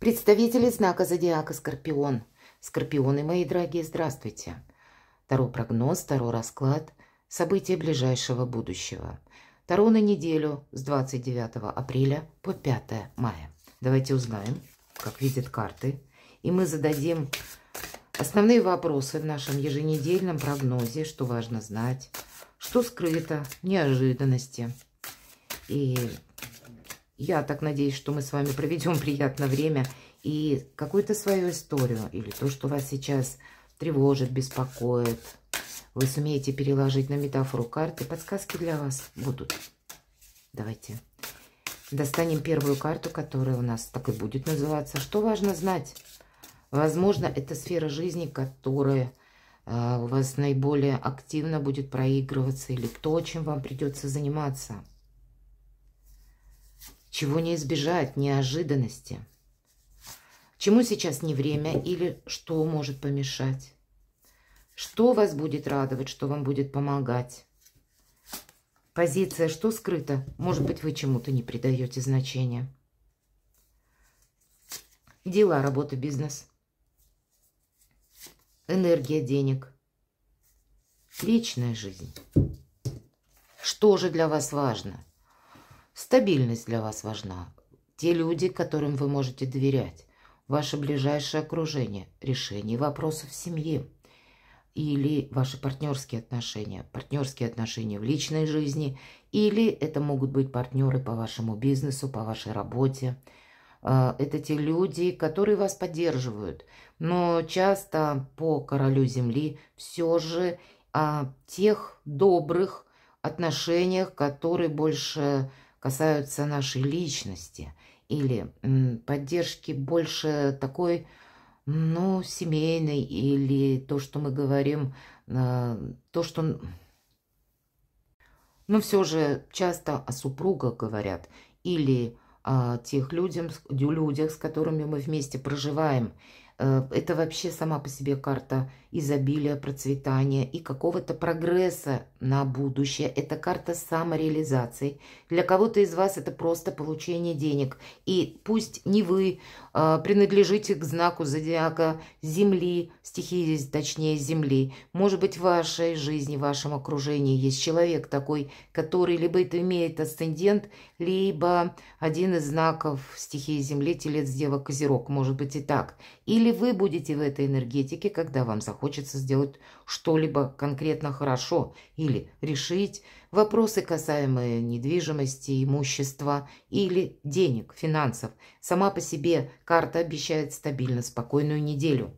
Представители знака зодиака Скорпион. Скорпионы, мои дорогие, здравствуйте. Таро прогноз, Таро расклад, события ближайшего будущего. Таро на неделю с 29 апреля по 5 мая. Давайте узнаем, как видят карты. И мы зададим основные вопросы в нашем еженедельном прогнозе, что важно знать, что скрыто, неожиданности. И я так надеюсь, что мы с вами проведем приятное время и какую-то свою историю или то, что вас сейчас тревожит, беспокоит, вы сумеете переложить на метафору карты. Подсказки для вас будут. Давайте достанем первую карту, которая у нас так и будет называться. Что важно знать? Возможно, это сфера жизни, которая э, у вас наиболее активно будет проигрываться или то, чем вам придется заниматься – чего не избежать, неожиданности. Чему сейчас не время или что может помешать? Что вас будет радовать, что вам будет помогать? Позиция «что скрыто?» Может быть, вы чему-то не придаете значения. Дела, работа, бизнес. Энергия, денег. Личная жизнь. Что же для вас важно? Стабильность для вас важна. Те люди, которым вы можете доверять. Ваше ближайшее окружение, решение вопросов семьи или ваши партнерские отношения, партнерские отношения в личной жизни, или это могут быть партнеры по вашему бизнесу, по вашей работе. А, это те люди, которые вас поддерживают. Но часто по королю Земли все же о тех добрых отношениях, которые больше касаются нашей личности или поддержки больше такой, ну, семейной или то, что мы говорим, э, то, что... Но ну, все же часто о супругах говорят или о тех людям, людях, с которыми мы вместе проживаем – Э, это вообще сама по себе карта изобилия, процветания и какого-то прогресса на будущее. Это карта самореализации. Для кого-то из вас это просто получение денег. И пусть не вы э, принадлежите к знаку зодиака Земли, стихии, точнее, Земли. Может быть, в вашей жизни, в вашем окружении есть человек такой, который либо это имеет асцендент, либо один из знаков стихии Земли, телец, дева, козерог. Может быть и так. Или или вы будете в этой энергетике, когда вам захочется сделать что-либо конкретно хорошо или решить вопросы, касаемые недвижимости, имущества или денег, финансов. Сама по себе карта обещает стабильно спокойную неделю.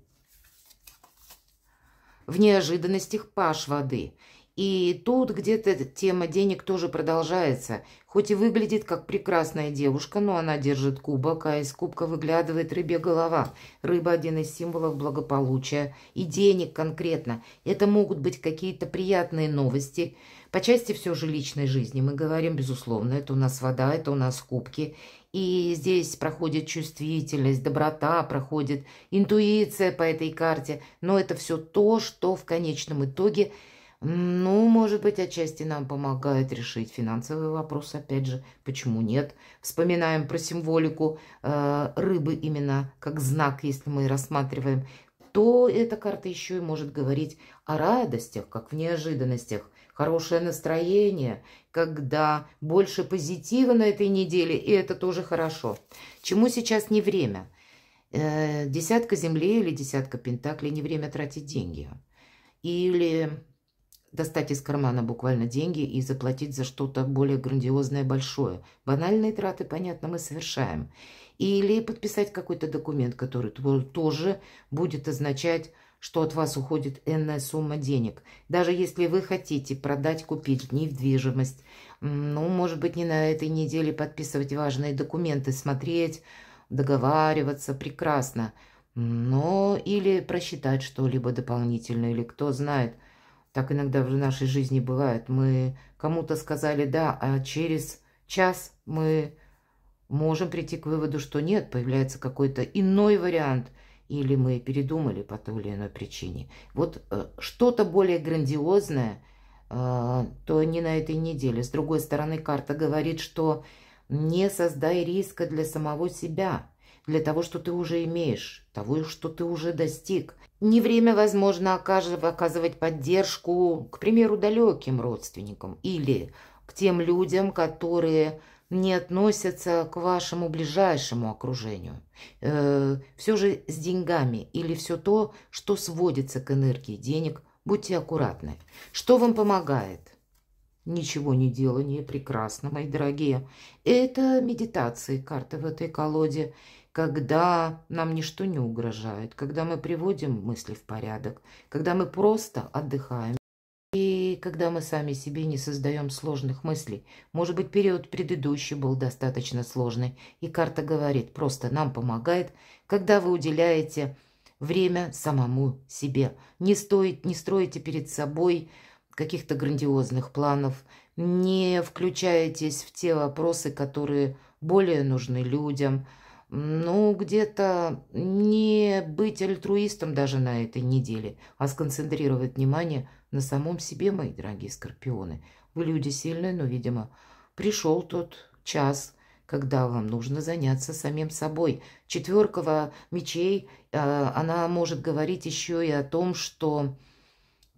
В неожиданностях паш воды – и тут где-то тема денег тоже продолжается. Хоть и выглядит как прекрасная девушка, но она держит кубок, а из кубка выглядывает рыбе голова. Рыба – один из символов благополучия и денег конкретно. Это могут быть какие-то приятные новости. По части все же личной жизни мы говорим, безусловно, это у нас вода, это у нас кубки. И здесь проходит чувствительность, доброта, проходит интуиция по этой карте. Но это все то, что в конечном итоге – ну, может быть, отчасти нам помогает решить финансовый вопрос, опять же, почему нет. Вспоминаем про символику э, рыбы именно как знак, если мы рассматриваем, то эта карта еще и может говорить о радостях, как в неожиданностях, хорошее настроение, когда больше позитива на этой неделе, и это тоже хорошо. Чему сейчас не время? Э, десятка земли или десятка пентаклей не время тратить деньги. Или достать из кармана буквально деньги и заплатить за что-то более грандиозное большое. Банальные траты, понятно, мы совершаем. Или подписать какой-то документ, который тоже будет означать, что от вас уходит энная сумма денег. Даже если вы хотите продать, купить недвижимость, ну, может быть, не на этой неделе подписывать важные документы, смотреть, договариваться, прекрасно. Но или просчитать что-либо дополнительно, или кто знает – так иногда в нашей жизни бывает. Мы кому-то сказали «да», а через час мы можем прийти к выводу, что нет, появляется какой-то иной вариант, или мы передумали по той или иной причине. Вот э, что-то более грандиозное, э, то не на этой неделе. С другой стороны, карта говорит, что не создай риска для самого себя – для того, что ты уже имеешь, того, что ты уже достиг. Не время, возможно, оказывать поддержку, к примеру, далеким родственникам или к тем людям, которые не относятся к вашему ближайшему окружению. Э, все же с деньгами или все то, что сводится к энергии денег, будьте аккуратны. Что вам помогает? Ничего не делание прекрасно, мои дорогие. Это медитации карты в этой колоде, когда нам ничто не угрожает, когда мы приводим мысли в порядок, когда мы просто отдыхаем. И когда мы сами себе не создаем сложных мыслей. Может быть, период предыдущий был достаточно сложный. И карта говорит, просто нам помогает, когда вы уделяете время самому себе. Не, стоит, не строите перед собой каких-то грандиозных планов, не включаетесь в те вопросы, которые более нужны людям. Ну, где-то не быть альтруистом даже на этой неделе, а сконцентрировать внимание на самом себе, мои дорогие скорпионы. Вы люди сильные, но, видимо, пришел тот час, когда вам нужно заняться самим собой. Четверка мечей, а, она может говорить еще и о том, что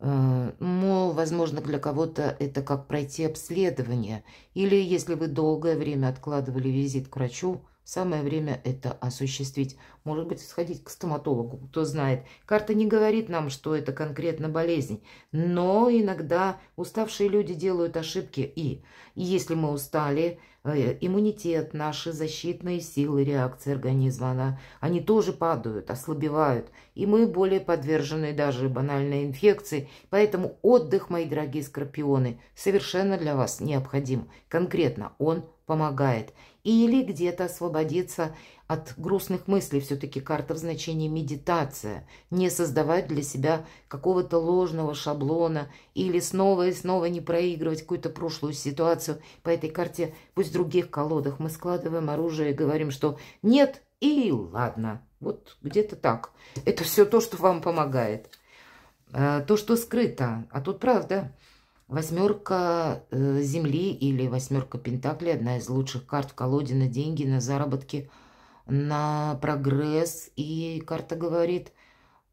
Э, мол, возможно, для кого-то это как пройти обследование. Или если вы долгое время откладывали визит к врачу, Самое время это осуществить. Может быть, сходить к стоматологу, кто знает. Карта не говорит нам, что это конкретно болезнь. Но иногда уставшие люди делают ошибки. И, и если мы устали, э, иммунитет, наши защитные силы, реакция организма, она, они тоже падают, ослабевают. И мы более подвержены даже банальной инфекции. Поэтому отдых, мои дорогие скорпионы, совершенно для вас необходим. Конкретно он помогает. Или где-то освободиться от грустных мыслей. Все-таки карта в значении медитация. Не создавать для себя какого-то ложного шаблона или снова и снова не проигрывать какую-то прошлую ситуацию. По этой карте, пусть в других колодах, мы складываем оружие и говорим, что нет и ладно. Вот где-то так. Это все то, что вам помогает. Э, то, что скрыто. А тут правда. Восьмерка э, Земли или восьмерка пентаклей одна из лучших карт в колоде на деньги, на заработки, на прогресс. И карта говорит,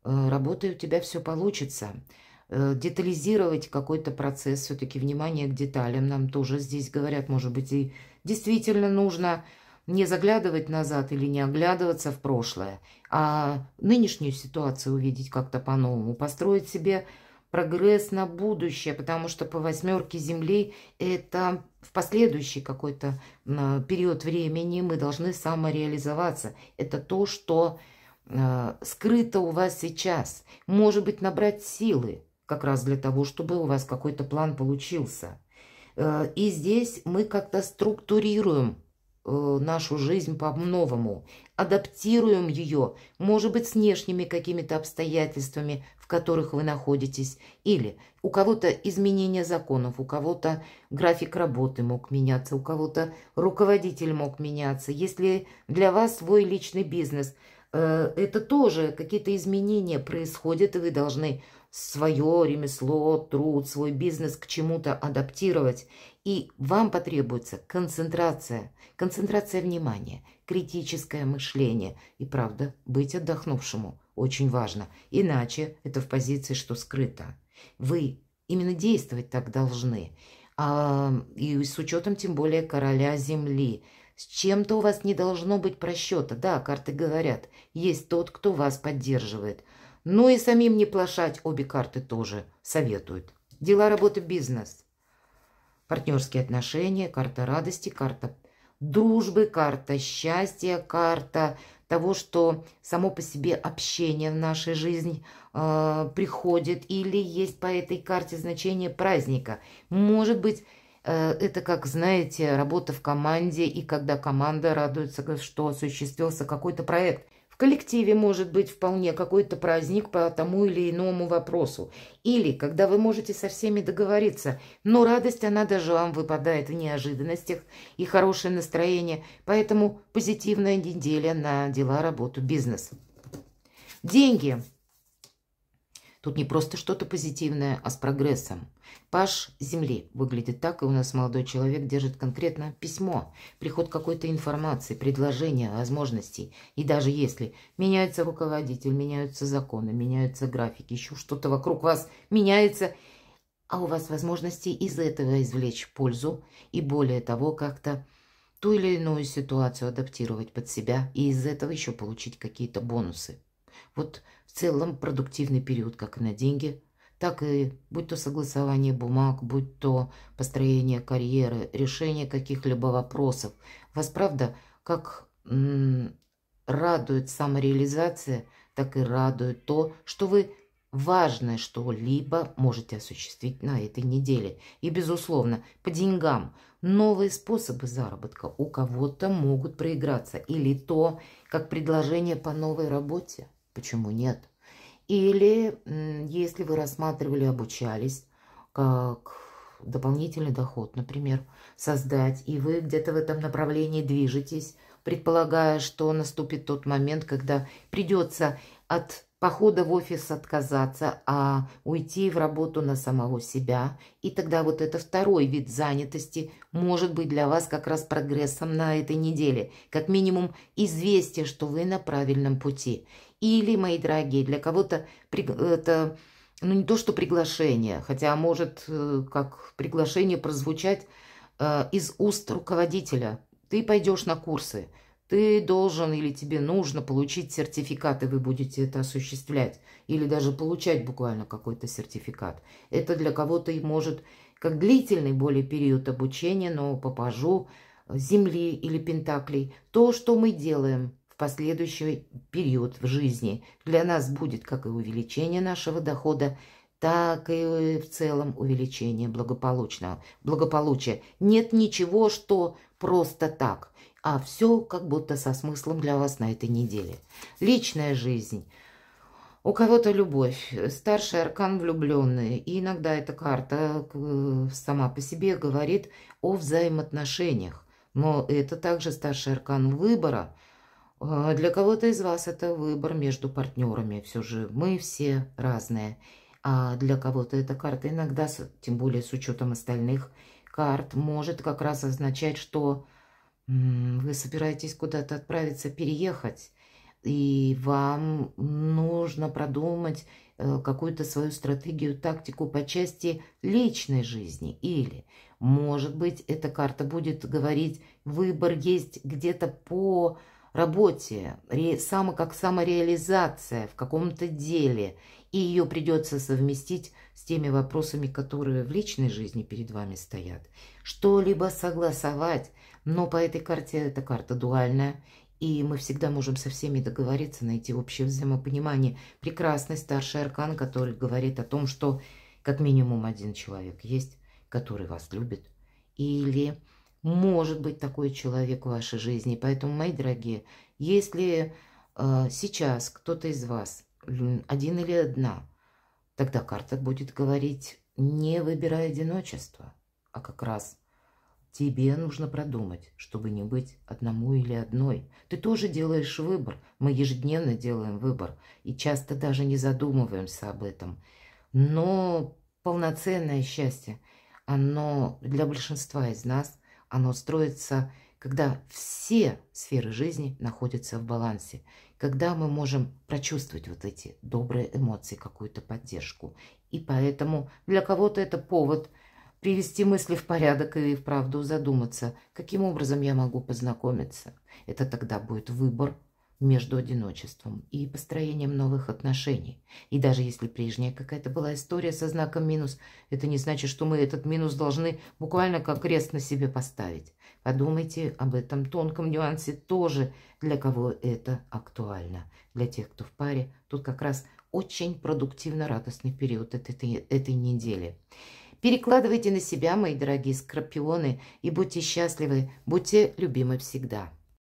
э, работай, у тебя все получится. Э, детализировать какой-то процесс, все-таки внимание к деталям нам тоже здесь говорят, может быть, и действительно нужно не заглядывать назад или не оглядываться в прошлое, а нынешнюю ситуацию увидеть как-то по-новому, построить себе прогресс на будущее, потому что по восьмерке Земли это в последующий какой-то период времени мы должны самореализоваться. Это то, что э, скрыто у вас сейчас. Может быть, набрать силы как раз для того, чтобы у вас какой-то план получился. Э, и здесь мы как-то структурируем Э, нашу жизнь по-новому, адаптируем ее, может быть, с внешними какими-то обстоятельствами, в которых вы находитесь, или у кого-то изменение законов, у кого-то график работы мог меняться, у кого-то руководитель мог меняться. Если для вас свой личный бизнес, э, это тоже какие-то изменения происходят, и вы должны свое ремесло, труд, свой бизнес к чему-то адаптировать, и вам потребуется концентрация, концентрация внимания, критическое мышление и, правда, быть отдохнувшему очень важно, иначе это в позиции, что скрыто. Вы именно действовать так должны, а, и с учетом тем более короля Земли – с чем-то у вас не должно быть просчета. Да, карты говорят, есть тот, кто вас поддерживает. Ну и самим не плашать обе карты тоже советуют. Дела работы бизнес. Партнерские отношения, карта радости, карта дружбы, карта счастья, карта того, что само по себе общение в нашей жизни э, приходит, или есть по этой карте значение праздника. Может быть, э, это, как знаете, работа в команде, и когда команда радуется, что осуществился какой-то проект. В коллективе может быть вполне какой-то праздник по тому или иному вопросу. Или когда вы можете со всеми договориться, но радость, она даже вам выпадает в неожиданностях и хорошее настроение, поэтому позитивная неделя на дела, работу, бизнес. Деньги. Тут не просто что-то позитивное, а с прогрессом. Паш земли выглядит так, и у нас молодой человек держит конкретно письмо, приход какой-то информации, предложения, возможностей. И даже если меняется руководитель, меняются законы, меняются графики, еще что-то вокруг вас меняется, а у вас возможности из этого извлечь пользу и более того как-то ту или иную ситуацию адаптировать под себя и из этого еще получить какие-то бонусы. Вот в целом продуктивный период как и на деньги – так и будь то согласование бумаг, будь то построение карьеры, решение каких-либо вопросов. Вас, правда, как радует самореализация, так и радует то, что вы важное что-либо можете осуществить на этой неделе. И, безусловно, по деньгам новые способы заработка у кого-то могут проиграться. Или то, как предложение по новой работе. Почему нет? Или если вы рассматривали, обучались как дополнительный доход, например, создать, и вы где-то в этом направлении движетесь, предполагая, что наступит тот момент, когда придется от похода в офис отказаться, а уйти в работу на самого себя. И тогда вот это второй вид занятости может быть для вас как раз прогрессом на этой неделе. Как минимум известие, что вы на правильном пути. Или, мои дорогие, для кого-то это, ну не то что приглашение, хотя может э, как приглашение прозвучать э, из уст руководителя. Ты пойдешь на курсы, ты должен или тебе нужно получить сертификат, и вы будете это осуществлять, или даже получать буквально какой-то сертификат. Это для кого-то и может как длительный более период обучения, но по пажу, э, земли или пентаклей. То, что мы делаем – в последующий период в жизни для нас будет как и увеличение нашего дохода, так и э, в целом увеличение благополучного, благополучия. Нет ничего, что просто так, а все как будто со смыслом для вас на этой неделе. Личная жизнь. У кого-то любовь, старший аркан влюбленные. И иногда эта карта э, сама по себе говорит о взаимоотношениях. Но это также старший аркан выбора – а, для кого-то из вас это выбор между партнерами. Все же мы все разные. А для кого-то эта карта иногда, тем более с учетом остальных карт, может как раз означать, что вы собираетесь куда-то отправиться, переехать. И вам нужно продумать э, какую-то свою стратегию, тактику по части личной жизни. Или, может быть, эта карта будет говорить, выбор есть где-то по работе, само, как самореализация в каком-то деле, и ее придется совместить с теми вопросами, которые в личной жизни перед вами стоят. Что-либо согласовать, но по этой карте эта карта дуальная, и мы всегда можем со всеми договориться, найти общее взаимопонимание. Прекрасный старший аркан, который говорит о том, что как минимум один человек есть, который вас любит, или может быть такой человек в вашей жизни. Поэтому, мои дорогие, если э, сейчас кто-то из вас один или одна, тогда карта будет говорить, не выбирай одиночество, а как раз тебе нужно продумать, чтобы не быть одному или одной. Ты тоже делаешь выбор, мы ежедневно делаем выбор и часто даже не задумываемся об этом. Но полноценное счастье, оно для большинства из нас – оно строится, когда все сферы жизни находятся в балансе, когда мы можем прочувствовать вот эти добрые эмоции, какую-то поддержку. И поэтому для кого-то это повод привести мысли в порядок и вправду задуматься, каким образом я могу познакомиться. Это тогда будет выбор, между одиночеством и построением новых отношений. И даже если прежняя какая-то была история со знаком минус, это не значит, что мы этот минус должны буквально как крест на себе поставить. Подумайте об этом тонком нюансе тоже, для кого это актуально. Для тех, кто в паре, тут как раз очень продуктивно-радостный период этой, этой недели. Перекладывайте на себя, мои дорогие скорпионы, и будьте счастливы, будьте любимы всегда.